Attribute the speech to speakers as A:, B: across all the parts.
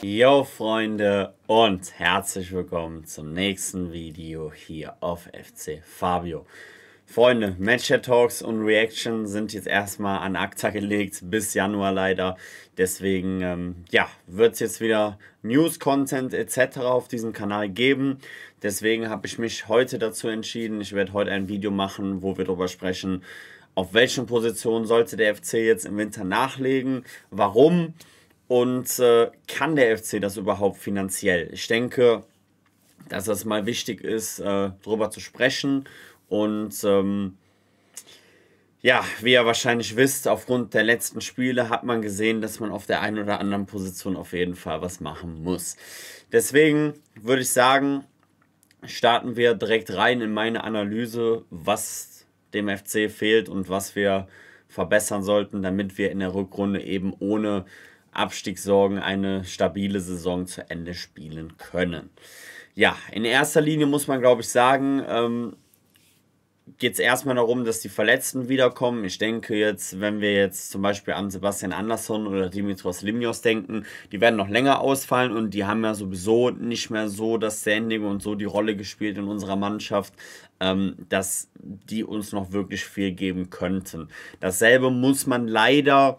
A: Yo Freunde und herzlich willkommen zum nächsten Video hier auf FC Fabio. Freunde, Matchchat Talks und Reaction sind jetzt erstmal an ACTA gelegt, bis Januar leider. Deswegen, ähm, ja, wird es jetzt wieder News-Content etc. auf diesem Kanal geben. Deswegen habe ich mich heute dazu entschieden, ich werde heute ein Video machen, wo wir darüber sprechen, auf welchen Positionen sollte der FC jetzt im Winter nachlegen, warum und äh, kann der FC das überhaupt finanziell? Ich denke, dass es das mal wichtig ist, äh, darüber zu sprechen und ähm, ja, wie ihr wahrscheinlich wisst, aufgrund der letzten Spiele hat man gesehen, dass man auf der einen oder anderen Position auf jeden Fall was machen muss. Deswegen würde ich sagen, starten wir direkt rein in meine Analyse, was dem FC fehlt und was wir verbessern sollten, damit wir in der Rückrunde eben ohne Abstiegssorgen eine stabile Saison zu Ende spielen können. Ja, in erster Linie muss man, glaube ich, sagen, ähm, geht es erstmal darum, dass die Verletzten wiederkommen. Ich denke jetzt, wenn wir jetzt zum Beispiel an Sebastian Andersson oder Dimitros Limnios denken, die werden noch länger ausfallen und die haben ja sowieso nicht mehr so das Standing und so die Rolle gespielt in unserer Mannschaft, ähm, dass die uns noch wirklich viel geben könnten. Dasselbe muss man leider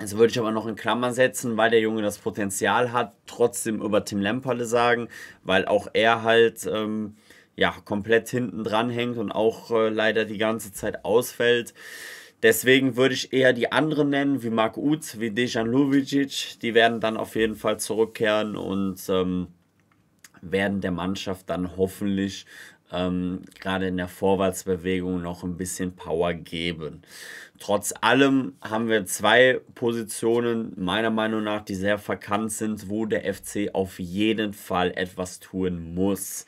A: das würde ich aber noch in Klammern setzen, weil der Junge das Potenzial hat, trotzdem über Tim Lemperle sagen, weil auch er halt ähm, ja, komplett hinten dran hängt und auch äh, leider die ganze Zeit ausfällt. Deswegen würde ich eher die anderen nennen, wie Marc Utz, wie Dejan Luvicic. Die werden dann auf jeden Fall zurückkehren und ähm, werden der Mannschaft dann hoffentlich ähm, gerade in der Vorwärtsbewegung noch ein bisschen Power geben. Trotz allem haben wir zwei Positionen, meiner Meinung nach, die sehr verkannt sind, wo der FC auf jeden Fall etwas tun muss.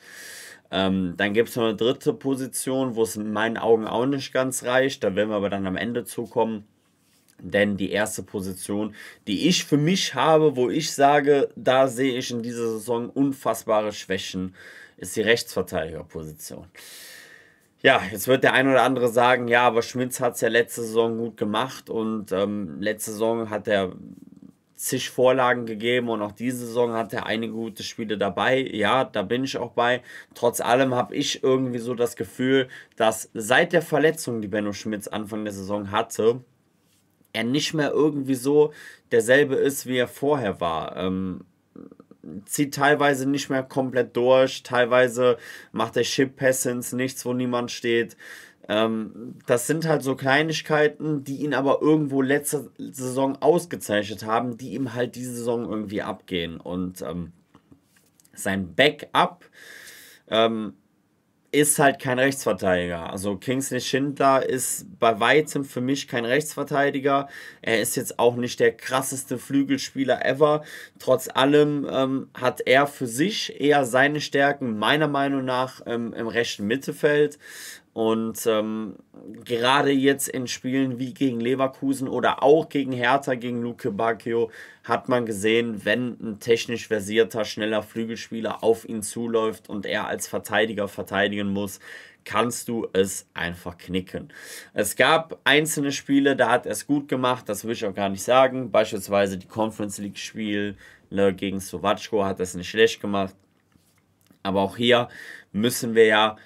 A: Ähm, dann gibt es noch eine dritte Position, wo es in meinen Augen auch nicht ganz reicht. Da werden wir aber dann am Ende zukommen. Denn die erste Position, die ich für mich habe, wo ich sage, da sehe ich in dieser Saison unfassbare Schwächen, ist die Rechtsverteidigerposition. Ja, jetzt wird der ein oder andere sagen, ja, aber Schmitz hat es ja letzte Saison gut gemacht und ähm, letzte Saison hat er zig Vorlagen gegeben und auch diese Saison hat er einige gute Spiele dabei. Ja, da bin ich auch bei. Trotz allem habe ich irgendwie so das Gefühl, dass seit der Verletzung, die Benno Schmitz Anfang der Saison hatte, er nicht mehr irgendwie so derselbe ist, wie er vorher war. Ähm, zieht teilweise nicht mehr komplett durch, teilweise macht er Chip-Pässe ins Nichts, wo niemand steht. Ähm, das sind halt so Kleinigkeiten, die ihn aber irgendwo letzte Saison ausgezeichnet haben, die ihm halt diese Saison irgendwie abgehen. Und ähm, sein Backup ähm, ist halt kein Rechtsverteidiger. Also Kingsley Schindler ist bei weitem für mich kein Rechtsverteidiger. Er ist jetzt auch nicht der krasseste Flügelspieler ever. Trotz allem ähm, hat er für sich eher seine Stärken meiner Meinung nach ähm, im rechten Mittelfeld. Und ähm, gerade jetzt in Spielen wie gegen Leverkusen oder auch gegen Hertha, gegen Luke Bacchio, hat man gesehen, wenn ein technisch versierter, schneller Flügelspieler auf ihn zuläuft und er als Verteidiger verteidigen muss, kannst du es einfach knicken. Es gab einzelne Spiele, da hat er es gut gemacht, das will ich auch gar nicht sagen. Beispielsweise die Conference League-Spiele gegen Sowatschko hat er es nicht schlecht gemacht. Aber auch hier müssen wir ja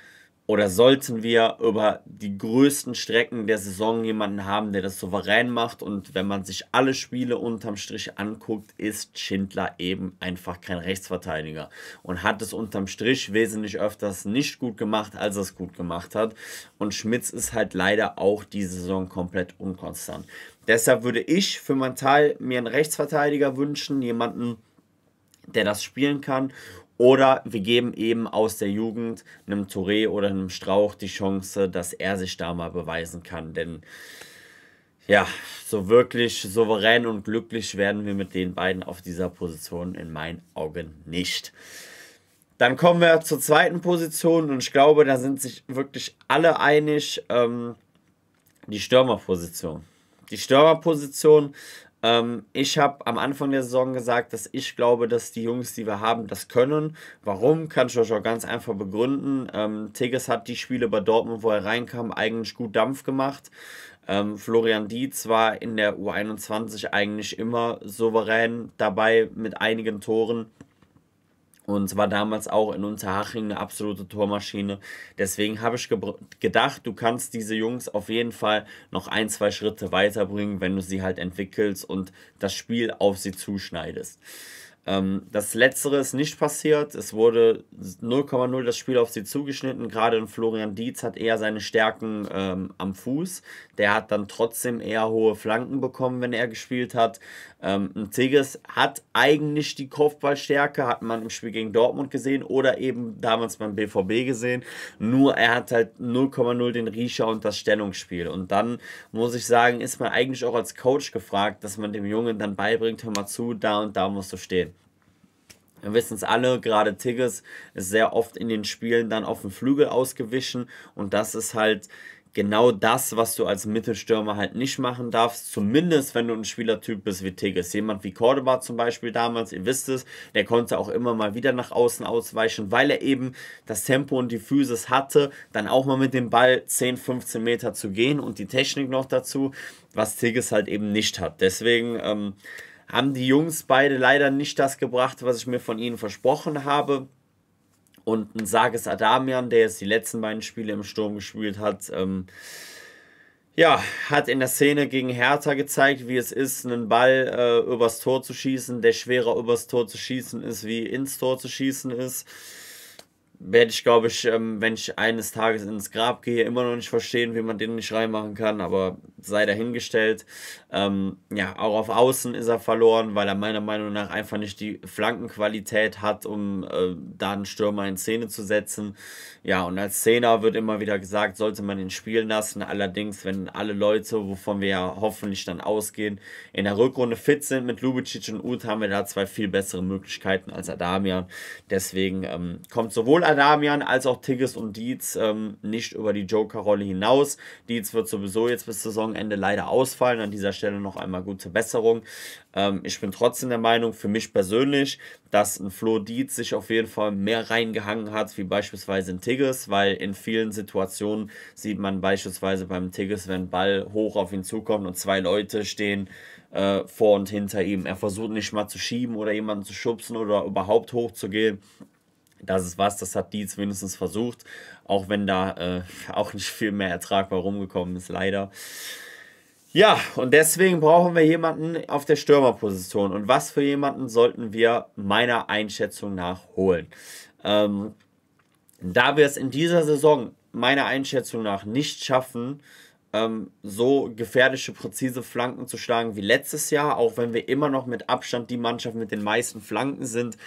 A: oder sollten wir über die größten Strecken der Saison jemanden haben, der das souverän macht? Und wenn man sich alle Spiele unterm Strich anguckt, ist Schindler eben einfach kein Rechtsverteidiger und hat es unterm Strich wesentlich öfters nicht gut gemacht, als er es gut gemacht hat. Und Schmitz ist halt leider auch die Saison komplett unkonstant. Deshalb würde ich für meinen Teil mir einen Rechtsverteidiger wünschen, jemanden, der das spielen kann oder wir geben eben aus der Jugend einem Touré oder einem Strauch die Chance, dass er sich da mal beweisen kann. Denn ja, so wirklich souverän und glücklich werden wir mit den beiden auf dieser Position in meinen Augen nicht. Dann kommen wir zur zweiten Position und ich glaube, da sind sich wirklich alle einig. Ähm, die Stürmerposition. Die Stürmerposition ähm, ich habe am Anfang der Saison gesagt, dass ich glaube, dass die Jungs, die wir haben, das können. Warum? Kann ich euch auch ganz einfach begründen. Ähm, Teges hat die Spiele bei Dortmund, wo er reinkam, eigentlich gut Dampf gemacht. Ähm, Florian Dietz war in der U21 eigentlich immer souverän dabei mit einigen Toren. Und war damals auch in Unterhaching eine absolute Tormaschine. Deswegen habe ich gedacht, du kannst diese Jungs auf jeden Fall noch ein, zwei Schritte weiterbringen, wenn du sie halt entwickelst und das Spiel auf sie zuschneidest. Ähm, das Letztere ist nicht passiert. Es wurde 0,0 das Spiel auf sie zugeschnitten. Gerade Florian Dietz hat eher seine Stärken ähm, am Fuß. Der hat dann trotzdem eher hohe Flanken bekommen, wenn er gespielt hat. Ähm, Tigges hat eigentlich die Kopfballstärke, hat man im Spiel gegen Dortmund gesehen oder eben damals beim BVB gesehen. Nur er hat halt 0,0 den Riecher und das Stellungsspiel. Und dann muss ich sagen, ist man eigentlich auch als Coach gefragt, dass man dem Jungen dann beibringt, hör mal zu, da und da musst du stehen. Wir wissen es alle, gerade Tigges ist sehr oft in den Spielen dann auf den Flügel ausgewichen und das ist halt genau das, was du als Mittelstürmer halt nicht machen darfst, zumindest wenn du ein Spielertyp bist wie Tigges. Jemand wie Cordoba zum Beispiel damals, ihr wisst es, der konnte auch immer mal wieder nach außen ausweichen, weil er eben das Tempo und die Physis hatte, dann auch mal mit dem Ball 10, 15 Meter zu gehen und die Technik noch dazu, was Tigges halt eben nicht hat. Deswegen, ähm, haben die Jungs beide leider nicht das gebracht, was ich mir von ihnen versprochen habe. Und ein Sages Adamian, der jetzt die letzten beiden Spiele im Sturm gespielt hat, ähm, ja, hat in der Szene gegen Hertha gezeigt, wie es ist, einen Ball äh, übers Tor zu schießen, der schwerer übers Tor zu schießen ist, wie ins Tor zu schießen ist werde ich, glaube ich, ähm, wenn ich eines Tages ins Grab gehe, immer noch nicht verstehen, wie man den nicht reinmachen kann, aber sei dahingestellt. Ähm, ja, auch auf Außen ist er verloren, weil er meiner Meinung nach einfach nicht die Flankenqualität hat, um äh, da einen Stürmer in Szene zu setzen. Ja, und als Zehner wird immer wieder gesagt, sollte man ihn spielen lassen. Allerdings, wenn alle Leute, wovon wir ja hoffentlich dann ausgehen, in der Rückrunde fit sind mit Lubicic und Uth, haben wir da zwei viel bessere Möglichkeiten als Adamian. Deswegen ähm, kommt sowohl Adamian als auch Tigges und Dietz ähm, nicht über die Joker-Rolle hinaus. Dietz wird sowieso jetzt bis Saisonende leider ausfallen. An dieser Stelle noch einmal gute Besserung. Ähm, ich bin trotzdem der Meinung, für mich persönlich, dass ein Flo Dietz sich auf jeden Fall mehr reingehangen hat, wie beispielsweise ein Tigges, weil in vielen Situationen sieht man beispielsweise beim Tigges, wenn Ball hoch auf ihn zukommt und zwei Leute stehen äh, vor und hinter ihm. Er versucht nicht mal zu schieben oder jemanden zu schubsen oder überhaupt hochzugehen das ist was, das hat die zumindest versucht, auch wenn da äh, auch nicht viel mehr Ertrag bei rumgekommen ist, leider. Ja, und deswegen brauchen wir jemanden auf der Stürmerposition. Und was für jemanden sollten wir meiner Einschätzung nach holen? Ähm, da wir es in dieser Saison meiner Einschätzung nach nicht schaffen, ähm, so gefährliche, präzise Flanken zu schlagen wie letztes Jahr, auch wenn wir immer noch mit Abstand die Mannschaft mit den meisten Flanken sind,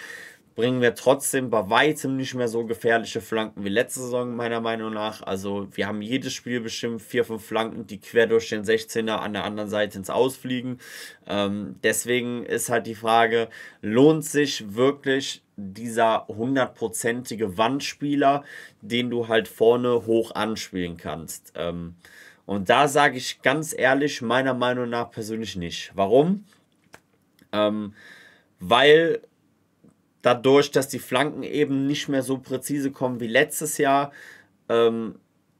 A: bringen wir trotzdem bei weitem nicht mehr so gefährliche Flanken wie letzte Saison, meiner Meinung nach. Also wir haben jedes Spiel bestimmt vier, fünf Flanken, die quer durch den 16er an der anderen Seite ins Ausfliegen. Ähm, deswegen ist halt die Frage, lohnt sich wirklich dieser hundertprozentige Wandspieler, den du halt vorne hoch anspielen kannst? Ähm, und da sage ich ganz ehrlich, meiner Meinung nach persönlich nicht. Warum? Ähm, weil dadurch, dass die Flanken eben nicht mehr so präzise kommen wie letztes Jahr. Ähm,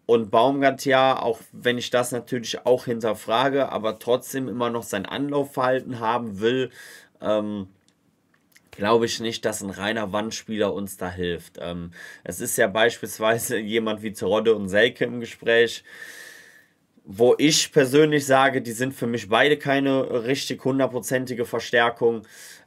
A: und Baumgart ja, auch wenn ich das natürlich auch hinterfrage, aber trotzdem immer noch sein Anlaufverhalten haben will, ähm, glaube ich nicht, dass ein reiner Wandspieler uns da hilft. Ähm, es ist ja beispielsweise jemand wie Terodde und Selke im Gespräch wo ich persönlich sage, die sind für mich beide keine richtig hundertprozentige Verstärkung.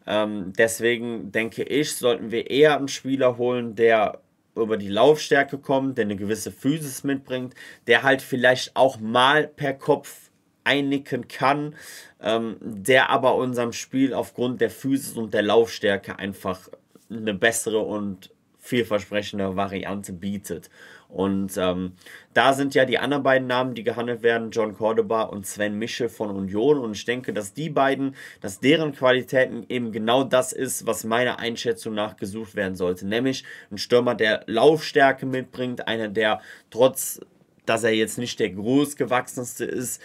A: Ähm, deswegen denke ich, sollten wir eher einen Spieler holen, der über die Laufstärke kommt, der eine gewisse Physis mitbringt, der halt vielleicht auch mal per Kopf einnicken kann, ähm, der aber unserem Spiel aufgrund der Physis und der Laufstärke einfach eine bessere und vielversprechende Variante bietet. Und ähm, da sind ja die anderen beiden Namen, die gehandelt werden, John Cordoba und Sven Michel von Union. Und ich denke, dass die beiden, dass deren Qualitäten eben genau das ist, was meiner Einschätzung nach gesucht werden sollte. Nämlich ein Stürmer, der Laufstärke mitbringt, einer, der trotz, dass er jetzt nicht der großgewachsenste ist,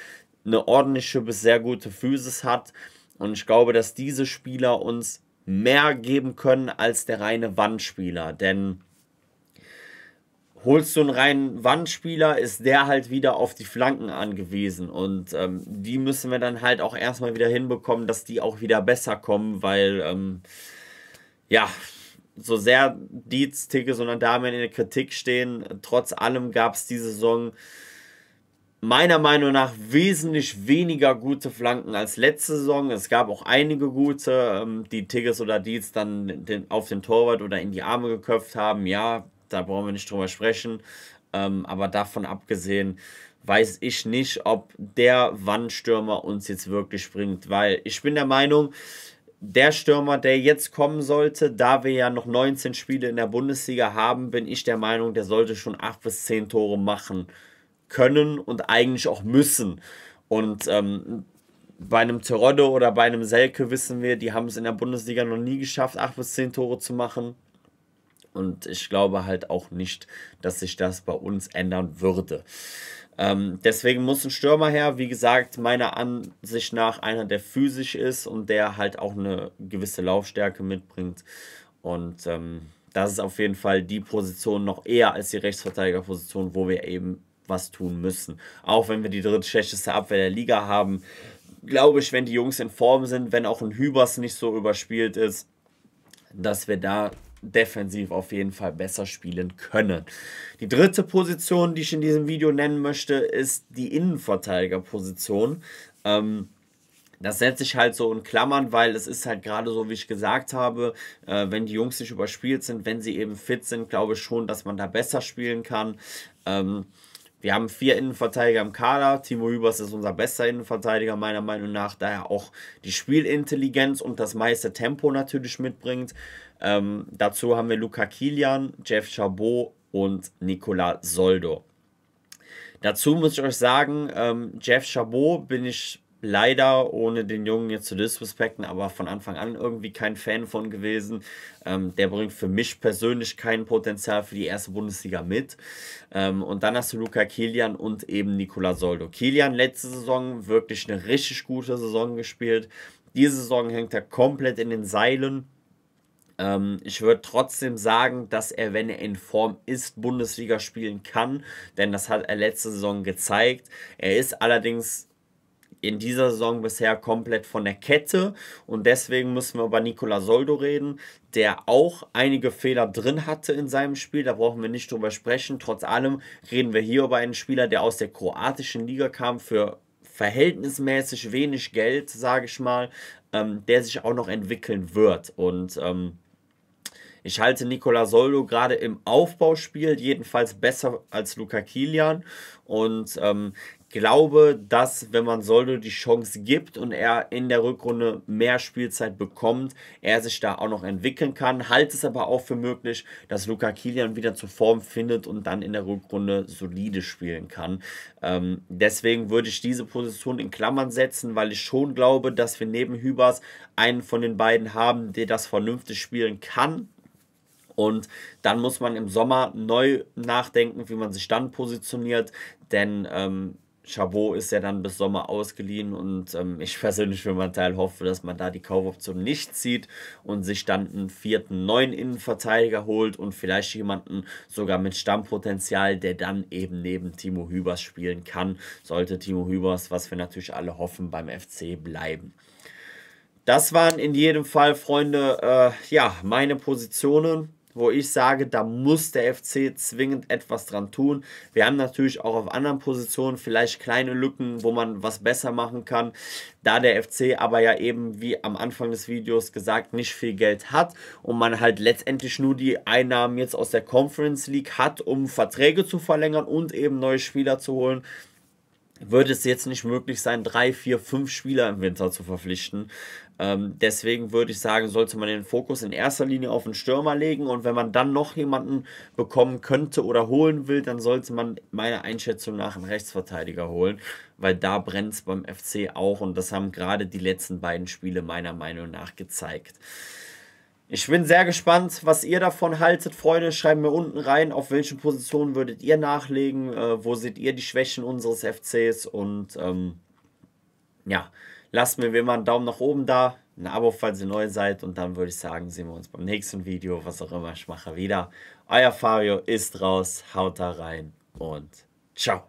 A: eine ordentliche bis sehr gute Physis hat. Und ich glaube, dass diese Spieler uns mehr geben können als der reine Wandspieler. Denn holst du einen reinen Wandspieler, ist der halt wieder auf die Flanken angewiesen. Und ähm, die müssen wir dann halt auch erstmal wieder hinbekommen, dass die auch wieder besser kommen, weil ähm, ja, so sehr Dietz, Ticke, sondern Damian in der Kritik stehen, trotz allem gab es diese Saison meiner Meinung nach wesentlich weniger gute Flanken als letzte Saison. Es gab auch einige gute, ähm, die Tigges oder Dietz dann auf den Torwart oder in die Arme geköpft haben. Ja, da brauchen wir nicht drüber sprechen. Ähm, aber davon abgesehen weiß ich nicht, ob der Wandstürmer uns jetzt wirklich bringt, weil ich bin der Meinung, der Stürmer, der jetzt kommen sollte, da wir ja noch 19 Spiele in der Bundesliga haben, bin ich der Meinung, der sollte schon 8 bis 10 Tore machen können und eigentlich auch müssen. Und ähm, bei einem Terodde oder bei einem Selke wissen wir, die haben es in der Bundesliga noch nie geschafft, 8 bis 10 Tore zu machen. Und ich glaube halt auch nicht, dass sich das bei uns ändern würde. Ähm, deswegen muss ein Stürmer her, wie gesagt, meiner Ansicht nach einer, der physisch ist und der halt auch eine gewisse Laufstärke mitbringt. Und ähm, das ist auf jeden Fall die Position noch eher als die Rechtsverteidigerposition, wo wir eben was tun müssen. Auch wenn wir die drittschlechteste Abwehr der Liga haben, glaube ich, wenn die Jungs in Form sind, wenn auch ein Hübers nicht so überspielt ist, dass wir da defensiv auf jeden Fall besser spielen können. Die dritte Position, die ich in diesem Video nennen möchte, ist die Innenverteidigerposition. Ähm, das setze ich halt so in Klammern, weil es ist halt gerade so, wie ich gesagt habe, äh, wenn die Jungs nicht überspielt sind, wenn sie eben fit sind, glaube ich schon, dass man da besser spielen kann. Ähm, wir haben vier Innenverteidiger im Kader. Timo Hübers ist unser bester Innenverteidiger, meiner Meinung nach, da er auch die Spielintelligenz und das meiste Tempo natürlich mitbringt. Ähm, dazu haben wir Luca Kilian, Jeff Chabot und Nicolas Soldo. Dazu muss ich euch sagen, ähm, Jeff Chabot bin ich leider, ohne den Jungen jetzt zu disrespekten, aber von Anfang an irgendwie kein Fan von gewesen. Ähm, der bringt für mich persönlich kein Potenzial für die erste Bundesliga mit. Ähm, und dann hast du Luca Kilian und eben Nicola Soldo. Kilian letzte Saison wirklich eine richtig gute Saison gespielt. Diese Saison hängt er komplett in den Seilen. Ähm, ich würde trotzdem sagen, dass er, wenn er in Form ist, Bundesliga spielen kann, denn das hat er letzte Saison gezeigt. Er ist allerdings in dieser Saison bisher komplett von der Kette. Und deswegen müssen wir über Nicola Soldo reden, der auch einige Fehler drin hatte in seinem Spiel. Da brauchen wir nicht drüber sprechen. Trotz allem reden wir hier über einen Spieler, der aus der kroatischen Liga kam für verhältnismäßig wenig Geld, sage ich mal, ähm, der sich auch noch entwickeln wird. Und ähm, ich halte Nicola Soldo gerade im Aufbauspiel jedenfalls besser als Luca Kilian. Und ähm, glaube, dass, wenn man Soldo die Chance gibt und er in der Rückrunde mehr Spielzeit bekommt, er sich da auch noch entwickeln kann. Halte es aber auch für möglich, dass Luca Kilian wieder zur Form findet und dann in der Rückrunde solide spielen kann. Ähm, deswegen würde ich diese Position in Klammern setzen, weil ich schon glaube, dass wir neben Hübers einen von den beiden haben, der das vernünftig spielen kann, und dann muss man im Sommer neu nachdenken, wie man sich dann positioniert. Denn ähm, Chabot ist ja dann bis Sommer ausgeliehen und ähm, ich persönlich für meinen Teil hoffe, dass man da die Kaufoption nicht zieht und sich dann einen vierten neuen Innenverteidiger holt und vielleicht jemanden sogar mit Stammpotenzial, der dann eben neben Timo Hübers spielen kann, sollte Timo Hübers, was wir natürlich alle hoffen, beim FC bleiben. Das waren in jedem Fall, Freunde, äh, ja, meine Positionen wo ich sage, da muss der FC zwingend etwas dran tun. Wir haben natürlich auch auf anderen Positionen vielleicht kleine Lücken, wo man was besser machen kann, da der FC aber ja eben, wie am Anfang des Videos gesagt, nicht viel Geld hat und man halt letztendlich nur die Einnahmen jetzt aus der Conference League hat, um Verträge zu verlängern und eben neue Spieler zu holen würde es jetzt nicht möglich sein, drei, vier, fünf Spieler im Winter zu verpflichten. Ähm, deswegen würde ich sagen, sollte man den Fokus in erster Linie auf den Stürmer legen und wenn man dann noch jemanden bekommen könnte oder holen will, dann sollte man meiner Einschätzung nach einen Rechtsverteidiger holen, weil da brennt es beim FC auch und das haben gerade die letzten beiden Spiele meiner Meinung nach gezeigt. Ich bin sehr gespannt, was ihr davon haltet, Freunde. Schreibt mir unten rein, auf welchen Positionen würdet ihr nachlegen, äh, wo seht ihr die Schwächen unseres FCs und ähm, ja, lasst mir wie immer einen Daumen nach oben da, ein Abo, falls ihr neu seid und dann würde ich sagen, sehen wir uns beim nächsten Video, was auch immer ich mache, wieder. Euer Fabio ist raus, haut da rein und ciao.